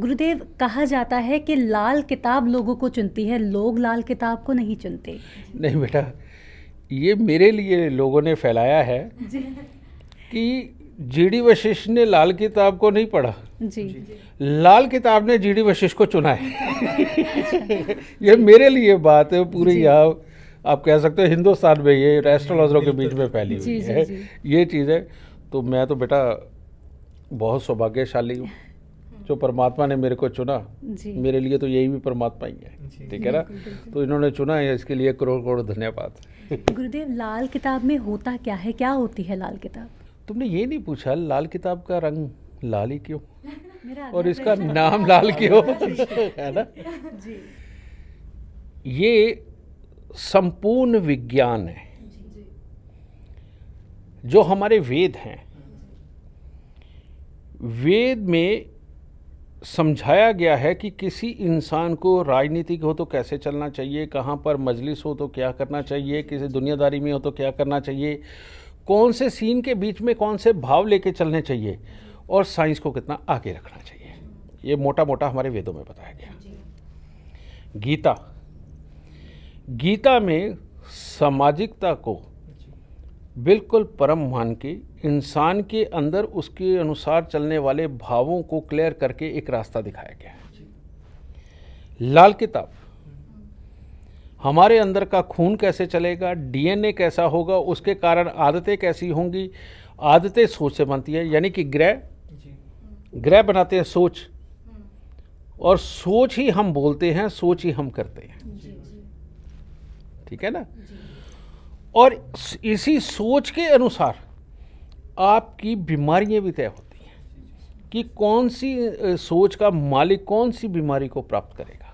गुरुदेव कहा जाता है कि लाल किताब लोगों को चुनती है लोग लाल किताब को नहीं चुनते नहीं बेटा ये मेरे लिए लोगों ने फैलाया है कि जीडी वशिष्ठ ने लाल किताब को नहीं पढ़ा जी लाल किताब ने जीडी वशिष्ठ को चुना है ये मेरे लिए बात है पूरी यहाँ आप कह सकते हो हिंदुस्तान में ये एस्ट्रोलॉजरों के बीच में फैली हुई है ये चीज़ है तो मैं तो बेटा बहुत सौभाग्यशाली हूँ जो परमात्मा ने मेरे को चुना मेरे लिए तो यही भी परमात्मा ही है ठीक है ना तो इन्होंने चुना है इसके लिए करोड़ करोड़ धन्यवाद गुरुदेव लाल किताब में होता क्या है क्या होती है लाल किताब तुमने ये नहीं पूछा लाल किताब का रंग लाल ही क्यों और इसका नाम लाल क्यों है ना ये संपूर्ण विज्ञान है जो हमारे वेद हैं वेद में समझाया गया है कि किसी इंसान को राजनीतिक हो तो कैसे चलना चाहिए कहाँ पर मजलिस हो तो क्या करना चाहिए किसी दुनियादारी में हो तो क्या करना चाहिए कौन से सीन के बीच में कौन से भाव लेके चलने चाहिए और साइंस को कितना आगे रखना चाहिए ये मोटा मोटा हमारे वेदों में बताया गया गीता गीता में सामाजिकता को बिल्कुल परम मान की इंसान के अंदर उसके अनुसार चलने वाले भावों को क्लियर करके एक रास्ता दिखाया गया है लाल किताब हमारे अंदर का खून कैसे चलेगा डीएनए कैसा होगा उसके कारण आदतें कैसी होंगी आदतें सोच से बनती है यानी कि ग्रह ग्रह बनाते हैं सोच और सोच ही हम बोलते हैं सोच ही हम करते हैं ठीक है ना और इसी सोच के अनुसार आपकी बीमारियां भी तय होती हैं कि कौन सी सोच का मालिक कौन सी बीमारी को प्राप्त करेगा